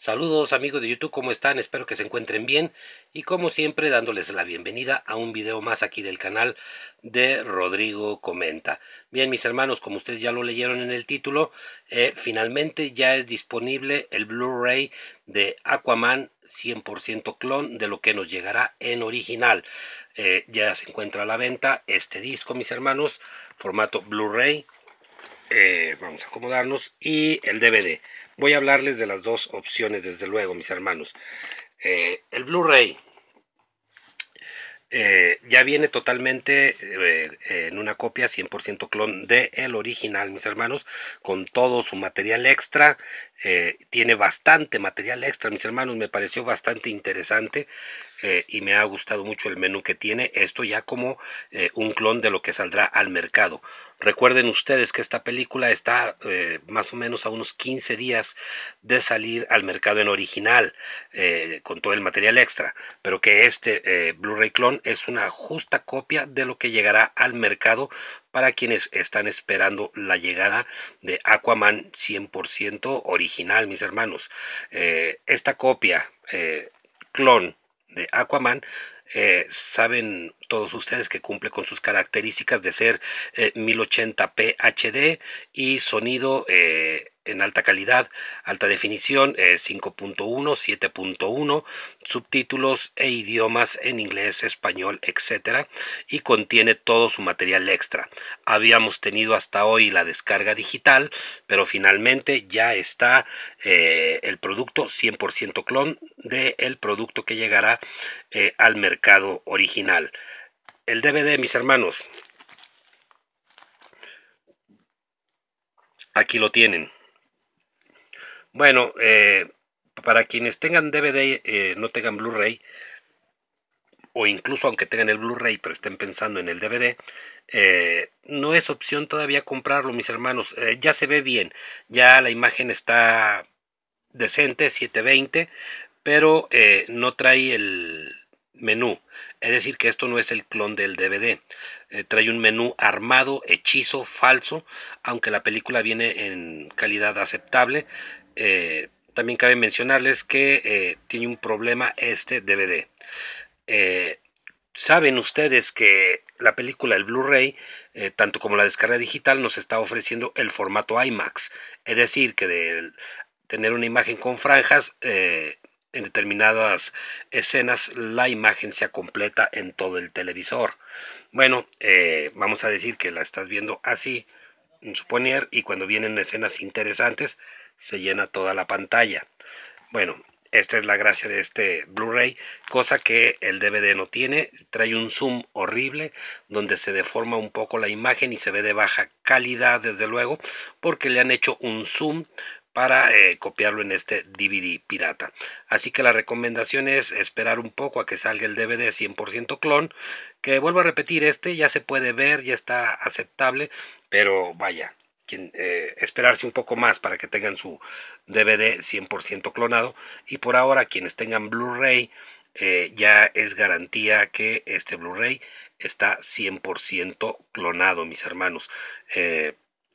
Saludos amigos de YouTube, ¿cómo están? Espero que se encuentren bien y como siempre dándoles la bienvenida a un video más aquí del canal de Rodrigo Comenta. Bien mis hermanos, como ustedes ya lo leyeron en el título, eh, finalmente ya es disponible el Blu-ray de Aquaman 100% clon de lo que nos llegará en original. Eh, ya se encuentra a la venta este disco mis hermanos, formato Blu-ray. Eh, vamos a acomodarnos y el DVD Voy a hablarles de las dos opciones, desde luego, mis hermanos. Eh, el Blu-ray eh, ya viene totalmente eh, en una copia 100% clon de el original, mis hermanos, con todo su material extra. tiene bastante material extra, mis hermanos, me pareció bastante interesante. y me ha gustado mucho el menú que tiene. Esto ya como un clon de lo que saldrá al mercado. Recuerden ustedes que esta película está eh, más o menos a unos 15 días de salir al mercado en original, eh, con todo el material extra, pero que este eh, Blu-ray clon es una justa copia de lo que llegará al mercado para quienes están esperando la llegada de Aquaman 100% original, mis hermanos. esta copia clon de Aquaman eh, saben todos ustedes que cumple con sus características de ser 1080p eh, HD y sonido eh, en alta calidad, alta definición, 5.1, 7.1, subtítulos e idiomas en inglés, español, etc. Y contiene todo su material extra. Habíamos tenido hasta hoy la descarga digital, pero finalmente ya está el producto 100% clon, del el producto que llegará eh, al mercado original. El DVD, mis hermanos, aquí lo tienen. Bueno, eh, para quienes tengan DVD, eh, no tengan Blu-ray, o incluso aunque tengan el Blu-ray, pero estén pensando en el DVD, no es opción todavía comprarlo, mis hermanos. ya se ve bien, ya la imagen está decente, 720, pero eh, no trae el menú. Es decir, que esto no es el clon del DVD. Eh, trae un menú armado, hechizo, falso, aunque la película viene en calidad aceptable. Eh, también cabe mencionarles que tiene un problema este DVD. Saben ustedes que la película, el Blu-ray, tanto como la descarga digital, nos está ofreciendo el formato IMAX. Es decir, que de tener una imagen con franjas, en determinadas escenas la imagen se completa en todo el televisor. Bueno, eh, vamos a decir que la estás viendo así, suponer, y cuando vienen escenas interesantes se llena toda la pantalla. Bueno, esta es la gracia de este Blu-ray, cosa que el DVD no tiene. Trae un zoom horrible donde se deforma un poco la imagen y se ve de baja calidad, desde luego, porque le han hecho un zoom para eh, copiarlo en este DVD pirata. Así que la recomendación es esperar un poco a que salga el DVD 100% clon, que vuelvo a repetir, este ya se puede ver, ya está aceptable, pero vaya, eh, esperarse un poco más para que tengan su DVD 100% clonado. Y por ahora, quienes tengan Blu-ray, eh, ya es garantía que este Blu-ray está 100% clonado, mis hermanos.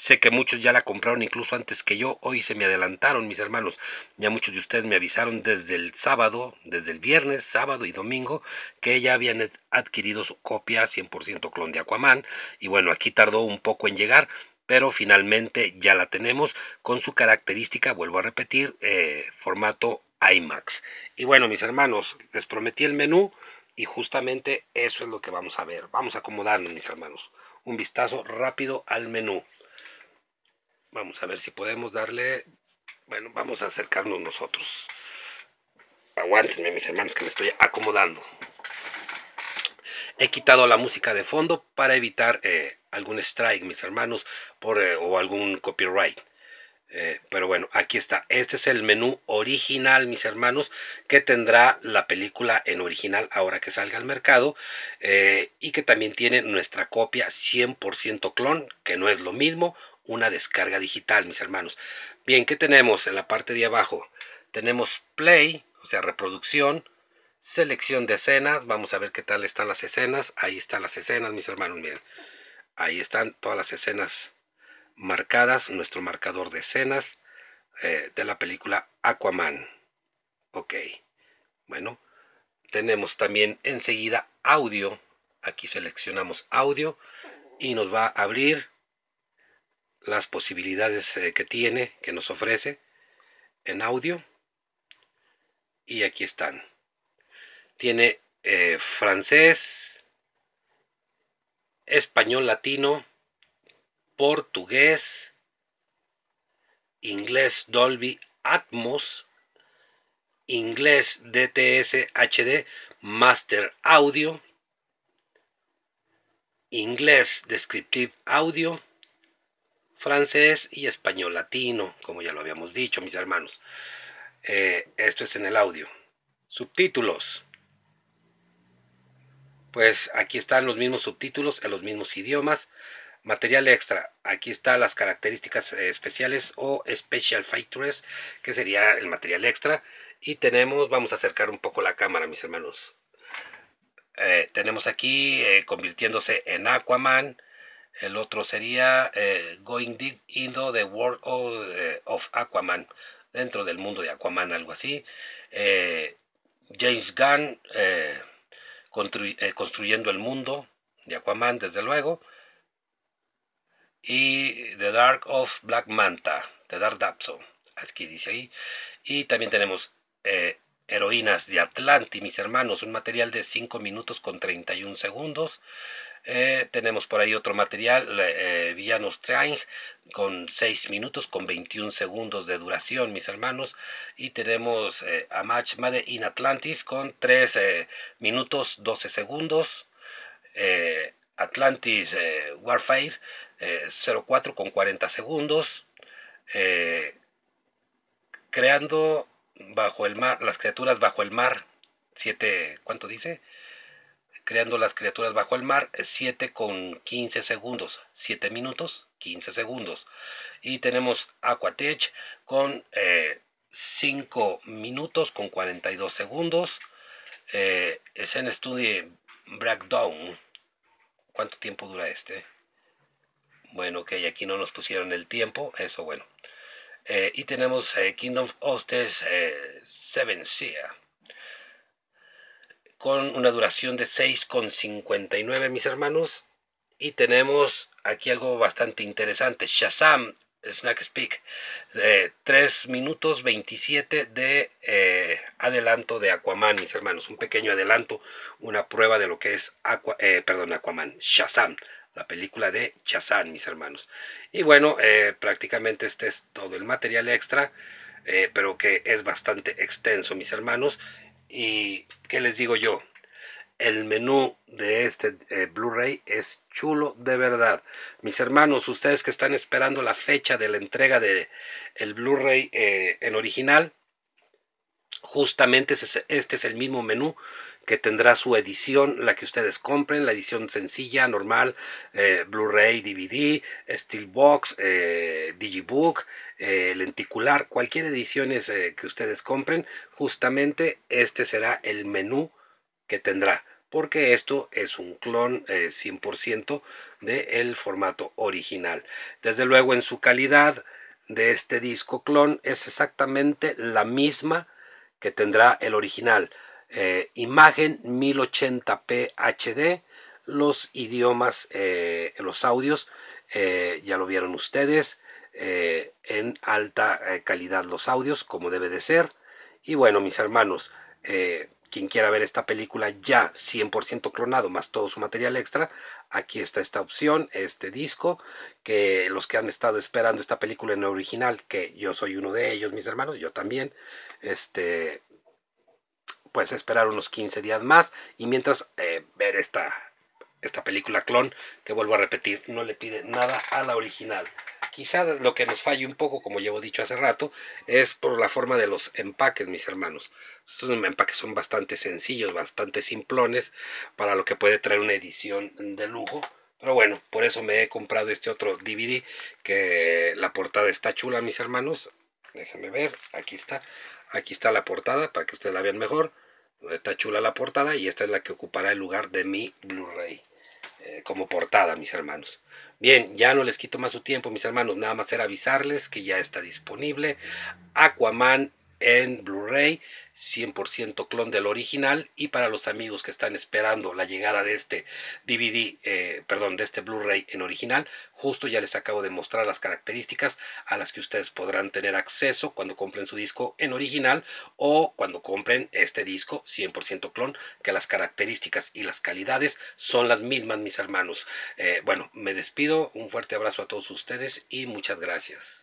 Sé que muchos ya la compraron incluso antes que yo. Hoy se me adelantaron mis hermanos. Ya muchos de ustedes me avisaron desde el sábado, desde el viernes, sábado y domingo, que ya habían adquirido su copia 100% clon de Aquaman. Y bueno, aquí tardó un poco en llegar, pero finalmente ya la tenemos con su característica, vuelvo a repetir, eh, formato IMAX. Y bueno, mis hermanos, les prometí el menú y justamente eso es lo que vamos a ver. Vamos a acomodarnos, mis hermanos. Un vistazo rápido al menú. Vamos a ver si podemos darle. Bueno, vamos a acercarnos nosotros. Aguántenme, mis hermanos, que me estoy acomodando. He quitado la música de fondo para evitar eh, algún strike, mis hermanos, por, eh, o algún copyright. Eh, pero bueno, aquí está. Este es el menú original, mis hermanos, que tendrá la película en original ahora que salga al mercado. y que también tiene nuestra copia 100% clon, que no es lo mismo, una descarga digital, mis hermanos. Bien, ¿qué tenemos en la parte de abajo? Tenemos play, o sea, reproducción, selección de escenas. Vamos a ver qué tal están las escenas. Ahí están las escenas, mis hermanos, miren. Ahí están todas las escenas marcadas, nuestro marcador de escenas eh, de la película Aquaman. Ok, bueno, tenemos también enseguida audio. Aquí seleccionamos audio y nos va a abrir las posibilidades eh, que tiene, que nos ofrece en audio. Y aquí están. Tiene eh, francés, español latino, portugués, inglés Dolby Atmos, inglés DTS HD, Master Audio, inglés Descriptive Audio, francés y español latino, como ya lo habíamos dicho, mis hermanos. Eh, esto es en el audio. Subtítulos. Pues aquí están los mismos subtítulos en los mismos idiomas. Material extra. Aquí están las características eh, especiales o special features, que sería el material extra. Y tenemos, vamos a acercar un poco la cámara, mis hermanos. Eh, tenemos aquí convirtiéndose en Aquaman, el otro sería eh, Going Deep into the World eh, of, Aquaman, dentro del mundo de Aquaman, algo así. Eh, James Gunn, Construyendo el Mundo de Aquaman, desde luego. Y The Dark of Black Manta, The Dark Dapso, aquí dice ahí. Y también tenemos Heroínas de Atlantis mis hermanos, un material de 5 minutos con 31 segundos. Eh, tenemos por ahí otro material, eh, eh Villanos con 6 minutos, con 21 segundos de duración, mis hermanos. Y tenemos eh, A Match Made in Atlantis con 3 eh, minutos, 12 segundos. Atlantis Warfare, 04 con 40 segundos. creando bajo el mar, las criaturas bajo el mar, 7, ¿cuánto dice? creando las criaturas bajo el mar, 7 eh, con 15 segundos, 7 minutos, 15 segundos. Y tenemos Aquatech con 5 eh, minutos con 42 segundos. Eh, es en ¿Cuánto tiempo dura este? Bueno, ok, aquí no nos pusieron el tiempo, eso bueno. Eh, y tenemos Kingdom of Hostes Seven Sea con una duración de 6,59 mis hermanos. Y tenemos aquí algo bastante interesante, Shazam Snack Speak, de 3 minutos 27 de eh, adelanto de Aquaman, mis hermanos, un pequeño adelanto, una prueba de lo que es Aqua, eh, perdón, Aquaman, Shazam, la película de Shazam, mis hermanos. Y bueno, eh, prácticamente este es todo el material extra. pero que es bastante extenso, mis hermanos. Y qué les digo yo, el menú de este eh, Blu-ray es chulo de verdad. Mis hermanos, ustedes que están esperando la fecha de la entrega de el Blu-ray eh, en original, justamente este es el mismo menú que tendrá su edición, la que ustedes compren, la edición sencilla, normal, eh, Blu-ray, DVD, eh, Steelbox, eh, Digibook, lenticular, cualquier edición que ustedes compren, justamente este será el menú que tendrá porque esto es un clon 100% del de formato original. Desde luego en su calidad de este disco clon es exactamente la misma que tendrá el original. Eh, imagen 1080p HD, los idiomas, eh, los audios, eh, ya lo vieron ustedes, en alta calidad los audios, como debe de ser. Y bueno, mis hermanos, quien quiera ver esta película ya 100% clonado, más todo su material extra, aquí está esta opción, este disco, que los que han estado esperando esta película en original, que yo soy uno de ellos, mis hermanos, yo también, este, pues esperar unos 15 días más y mientras eh, ver esta, esta película clon que vuelvo a repetir, no le pide nada a la original. Quizá lo que nos falle un poco, como llevo dicho hace rato, es por la forma de los empaques, mis hermanos. Estos empaques son bastante sencillos, bastante simplones para lo que puede traer una edición de lujo. Pero bueno, por eso me he comprado este otro DVD que la portada está chula, mis hermanos. Déjenme ver, aquí está. Aquí está la portada para que ustedes la vean mejor. Está chula la portada y esta es la que ocupará el lugar de mi Blu-ray. Eh, como portada, mis hermanos. Bien, ya no les quito más su tiempo, mis hermanos. Nada más era avisarles que ya está disponible Aquaman en Blu-ray, 100% clon del original y para los amigos que están esperando la llegada de este DVD, eh, perdón, de este Blu-ray en original, justo ya les acabo de mostrar las características a las que ustedes podrán tener acceso cuando compren su disco en original o cuando compren este disco 100% clon, que las características y las calidades son las mismas, mis hermanos. Eh, bueno, me despido, un fuerte abrazo a todos ustedes y muchas gracias.